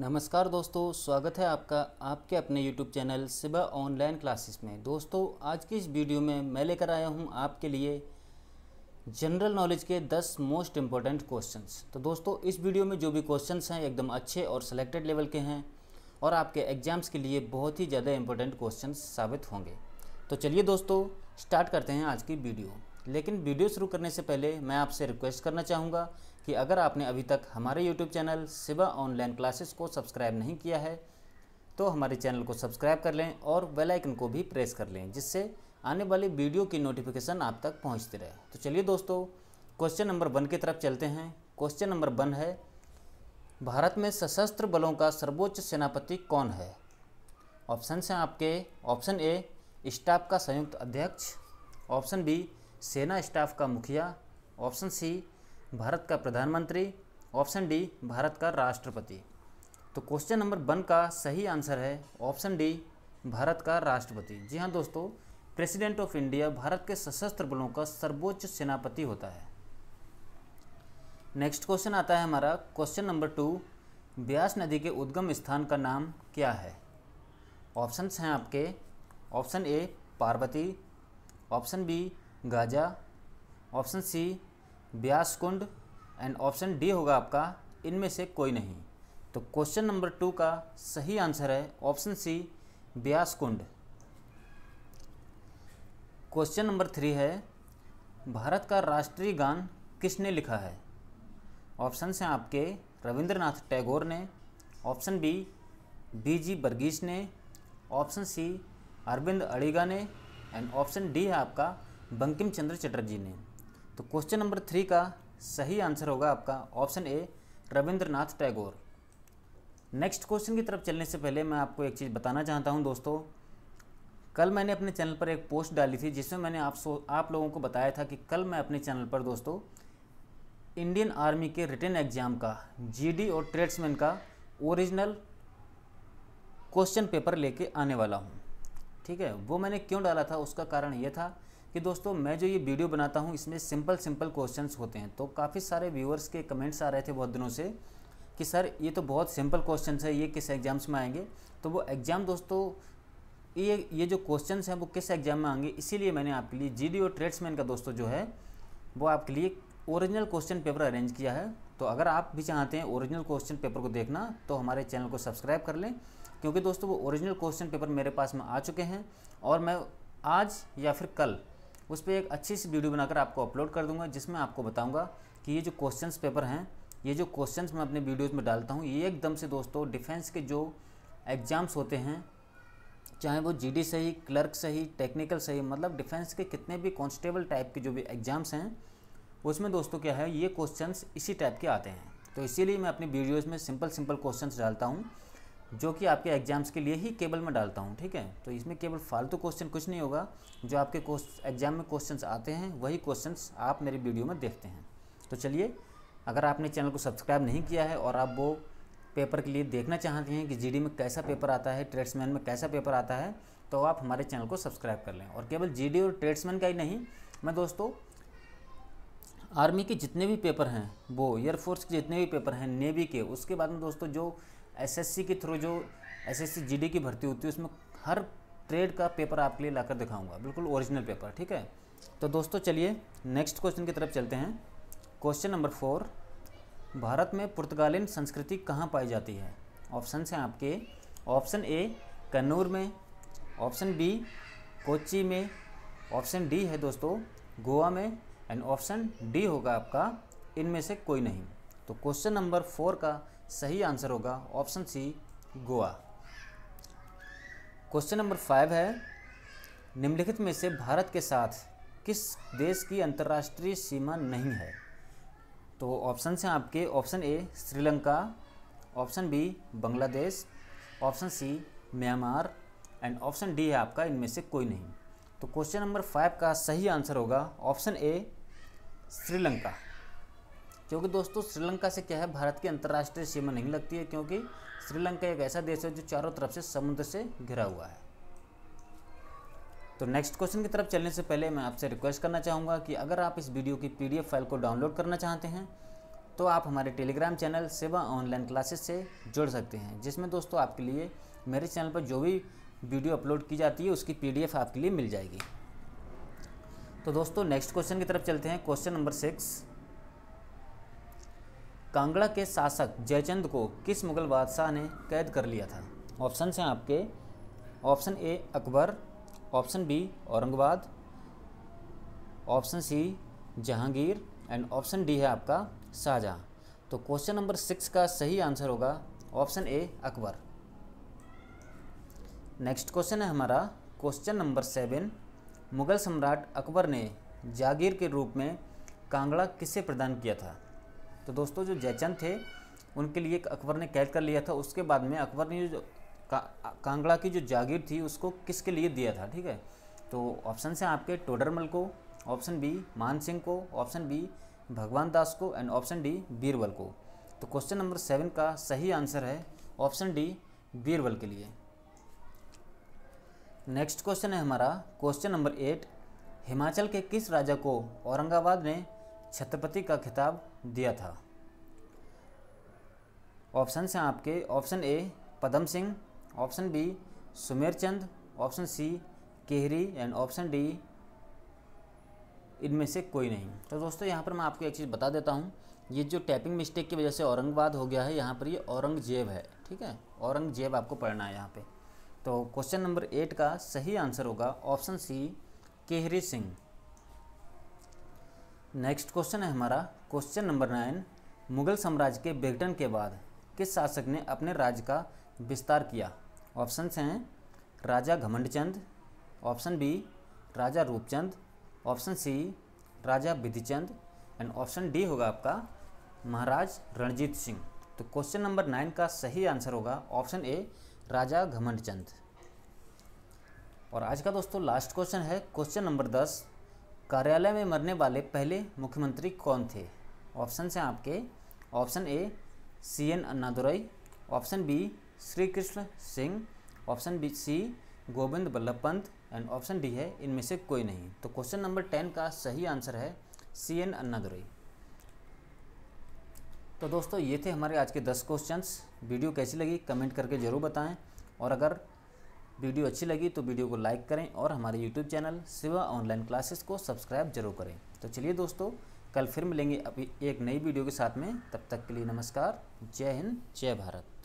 नमस्कार दोस्तों स्वागत है आपका आपके अपने YouTube चैनल सिबा ऑनलाइन क्लासेस में दोस्तों आज की इस वीडियो में मैं लेकर आया हूं आपके लिए जनरल नॉलेज के 10 मोस्ट इम्पॉर्टेंट क्वेश्चंस तो दोस्तों इस वीडियो में जो भी क्वेश्चंस हैं एकदम अच्छे और सेलेक्टेड लेवल के हैं और आपके एग्जाम्स के लिए बहुत ही ज़्यादा इंपॉर्टेंट क्वेश्चन साबित होंगे तो चलिए दोस्तों स्टार्ट करते हैं आज की वीडियो लेकिन वीडियो शुरू करने से पहले मैं आपसे रिक्वेस्ट करना चाहूँगा कि अगर आपने अभी तक हमारे YouTube channel Shiva online classes को सब्सक्राइब नहीं किया है तो हमारे चैनल को सब्सक्राइब कर लें और बेल आइकन को भी प्रेस कर लें जिससे आने वाली वीडियो की नोटिफिकेशन आप तक पहुंचती रहे तो चलिए दोस्तों क्वेश्चन नंबर वन की तरफ चलते हैं क्वेश्चन नंबर वन है भारत में सशस्त्र बलों का सर्वोच्च सेनापति कौन है ऑप्शन हैं आपके ऑप्शन ए स्टाफ का संयुक्त अध्यक्ष ऑप्शन बी सेना स्टाफ का मुखिया ऑप्शन सी भारत का प्रधानमंत्री ऑप्शन डी भारत का राष्ट्रपति तो क्वेश्चन नंबर वन का सही आंसर है ऑप्शन डी भारत का राष्ट्रपति जी हाँ दोस्तों प्रेसिडेंट ऑफ इंडिया भारत के सशस्त्र बलों का सर्वोच्च सेनापति होता है नेक्स्ट क्वेश्चन आता है हमारा क्वेश्चन नंबर टू ब्यास नदी के उद्गम स्थान का नाम क्या है ऑप्शंस हैं आपके option A Parvati option B गाजा option C Beas Kund and option D होगा आपका इनमें से कोई नहीं तो क्वेश्चन नंबर टू का सही आंसर है option C Beas Kund question number three है भारत का राष्ट्रीय गान किसने लिखा है ऑप्शन हैं आपके रविंद्रनाथ टैगोर ने option B B G Verghese ने ऑप्शन सी अरविंद अड़ीगा ने एंड ऑप्शन डी है आपका बंकिम चंद्र चटर्जी ने तो क्वेश्चन नंबर थ्री का सही आंसर होगा आपका option A Rabindranath Tagore next question की तरफ चलने से पहले मैं आपको एक चीज़ बताना चाहता हूं दोस्तों कल मैंने अपने चैनल पर एक पोस्ट डाली थी जिसमें मैंने आप सो आप लोगों को बताया था कि कल मैं अपने चैनल पर दोस्तों इंडियन आर्मी के रिटर्न एग्जाम का जीडी और ट्रेड्समैन का ओरिजिनल क्वेश्चन पेपर लेके आने वाला हूँ ठीक है वो मैंने क्यों डाला था उसका कारण ये था कि दोस्तों मैं जो ये वीडियो बनाता हूँ इसमें सिंपल सिंपल क्वेश्चंस होते हैं तो काफ़ी सारे व्यूअर्स के कमेंट्स आ रहे थे बहुत दिनों से कि सर ये तो बहुत सिंपल क्वेश्चन है ये किस एग्ज़ाम्स में आएंगे तो वो एग्ज़ाम दोस्तों ये ये जो क्वेश्चन हैं वो किस एग्ज़ाम में आएंगे इसीलिए मैंने आपके लिए जी डी ट्रेड्समैन का दोस्तों जो है वो आपके लिए ओरिजिनल क्वेश्चन पेपर अरेंज किया है तो अगर आप भी चाहते हैं ओरिजिनल क्वेश्चन पेपर को देखना तो हमारे चैनल को सब्सक्राइब कर लें क्योंकि दोस्तों वो ओरिजिनल क्वेश्चन पेपर मेरे पास में आ चुके हैं और मैं आज या फिर कल उस पर एक अच्छी सी वीडियो बनाकर आपको अपलोड कर दूंगा जिसमें आपको बताऊंगा कि ये जो क्वेश्चंस पेपर हैं ये जो क्वेश्चंस मैं अपने वीडियोस में डालता हूँ ये एकदम से दोस्तों डिफेंस के जो एग्ज़ाम्स होते हैं चाहे वो जी सही क्लर्क सही टेक्निकल सही मतलब डिफेंस के कितने भी कॉन्स्टेबल टाइप के जो भी एग्ज़ाम्स हैं उसमें दोस्तों क्या है ये क्वेश्चन इसी टाइप के आते हैं तो इसीलिए मैं अपनी वीडियोज़ में सिंपल सिंपल क्वेश्चन डालता हूँ जो कि आपके एग्जाम्स के लिए ही केबल में डालता हूँ ठीक है तो इसमें केवल फालतू क्वेश्चन कुछ नहीं होगा जो आपके एग्जाम में क्वेश्चंस आते हैं वही क्वेश्चंस आप मेरे वीडियो में देखते हैं तो चलिए अगर आपने चैनल को सब्सक्राइब नहीं किया है और आप वो पेपर के लिए देखना चाहते हैं कि जीडी में कैसा पेपर आता है ट्रेड्समैन में कैसा पेपर आता है तो आप हमारे चैनल को सब्सक्राइब कर लें और केवल जीडी और ट्रेड्समैन का ही नहीं मैं दोस्तों आर्मी के जितने भी पेपर हैं वो एयरफोर्स के जितने भी पेपर हैं नेवी के उसके बाद में दोस्तों जो एसएससी के थ्रू जो एसएससी जीडी की भर्ती होती है उसमें हर ट्रेड का पेपर आपके लिए लाकर दिखाऊंगा बिल्कुल ओरिजिनल पेपर ठीक है तो दोस्तों चलिए नेक्स्ट क्वेश्चन की तरफ चलते हैं क्वेश्चन नंबर फोर भारत में पुर्तगालीन संस्कृति कहाँ पाई जाती है ऑप्शन हैं आपके ऑप्शन ए कन्नूर में ऑप्शन बी कोची में ऑप्शन डी है दोस्तों गोवा में एंड ऑप्शन डी होगा आपका इनमें से कोई नहीं तो क्वेश्चन नंबर फोर का सही आंसर होगा option C Goa question number five है निम्नलिखित में से भारत के साथ किस देश की अंतर्राष्ट्रीय सीमा नहीं है तो ऑप्शन हैं आपके option A Sri Lanka option B Bangladesh option C Myanmar and option D है आपका इनमें से कोई नहीं तो क्वेश्चन नंबर फाइव का सही आंसर होगा ऑप्शन ए श्रीलंका क्योंकि दोस्तों श्रीलंका से क्या है भारत की अंतर्राष्ट्रीय सीमा नहीं लगती है क्योंकि श्रीलंका एक ऐसा देश है जो चारों तरफ से समुद्र से घिरा हुआ है तो नेक्स्ट क्वेश्चन की तरफ चलने से पहले मैं आपसे रिक्वेस्ट करना चाहूँगा कि अगर आप इस वीडियो की पी फाइल को डाउनलोड करना चाहते हैं तो आप हमारे टेलीग्राम चैनल सेवा ऑनलाइन क्लासेस से जुड़ सकते हैं जिसमें दोस्तों आपके लिए मेरे चैनल पर जो भी वीडियो अपलोड की जाती है उसकी पीडीएफ आपके लिए मिल जाएगी तो दोस्तों नेक्स्ट क्वेश्चन की तरफ चलते हैं क्वेश्चन नंबर सिक्स कांगड़ा के शासक जयचंद को किस मुगल बादशाह ने कैद कर लिया था ऑप्शन हैं आपके option A Akbar option B Aurangabad option C Jahangir and option D है आपका शाहजहाँ तो क्वेश्चन नंबर सिक्स का सही आंसर होगा option A Akbar next question है हमारा क्वेश्चन नंबर सेवन मुगल सम्राट अकबर ने जागीर के रूप में कांगड़ा किसे प्रदान किया था तो दोस्तों जो जयचंद थे उनके लिए अकबर ने कैद कर लिया था उसके बाद में अकबर ने जो का, कांगड़ा की जो जागीर थी उसको किसके लिए दिया था ठीक है तो ऑप्शन से आपके टोडरमल को ऑप्शन बी मान सिंह को ऑप्शन बी भगवान दास को एंड ऑप्शन डी बीरबल को तो क्वेश्चन नंबर सेवन का सही आंसर है ऑप्शन डी बीरबल के लिए नेक्स्ट क्वेश्चन है हमारा क्वेश्चन नंबर एट हिमाचल के किस राजा को औरंगाबाद में छत्रपति का खिताब दिया था ऑप्शन हैं आपके option A Padam Singh option B Sumer Chand option C Kehri and option D इनमें से कोई नहीं तो दोस्तों यहाँ पर मैं आपको एक चीज़ बता देता हूँ ये जो टैपिंग मिस्टेक की वजह से औरंगबाद हो गया है यहाँ पर ये औरंगजेब है ठीक है औरंगजेब आपको पढ़ना है यहाँ पे तो क्वेश्चन नंबर एट का सही आंसर होगा option C Kehri Singh next question है हमारा क्वेश्चन नंबर नाइन मुगल साम्राज्य के विघटन के बाद किस शासक ने अपने राज्य का विस्तार किया ऑप्शंस हैं Raja Ghamand Chand option B Raja Rup Chand option C Raja Bidhi Chand and option D होगा आपका महाराज रणजीत सिंह तो क्वेश्चन नंबर नाइन का सही आंसर होगा ऑप्शन ए राजा घमंडचंद और आज का दोस्तों लास्ट क्वेश्चन है क्वेश्चन नंबर दस कार्यालय में मरने वाले पहले मुख्यमंत्री कौन थे ऑप्शन हैं आपके option A C N Annadurai option B Shri Krishna Singh option B C Govind Ballabh Pant and option D है इनमें से कोई नहीं तो क्वेश्चन नंबर टेन का सही आंसर है सी एन अन्नादुरई तो दोस्तों ये थे हमारे आज के दस क्वेश्चंस वीडियो कैसी लगी कमेंट करके ज़रूर बताएं और अगर वीडियो अच्छी लगी तो वीडियो को लाइक करें और हमारे YouTube channel Siva online classes को सब्सक्राइब जरूर करें तो चलिए दोस्तों कल फिर मिलेंगे अभी एक नई वीडियो के साथ में तब तक के लिए नमस्कार जय हिंद जय भारत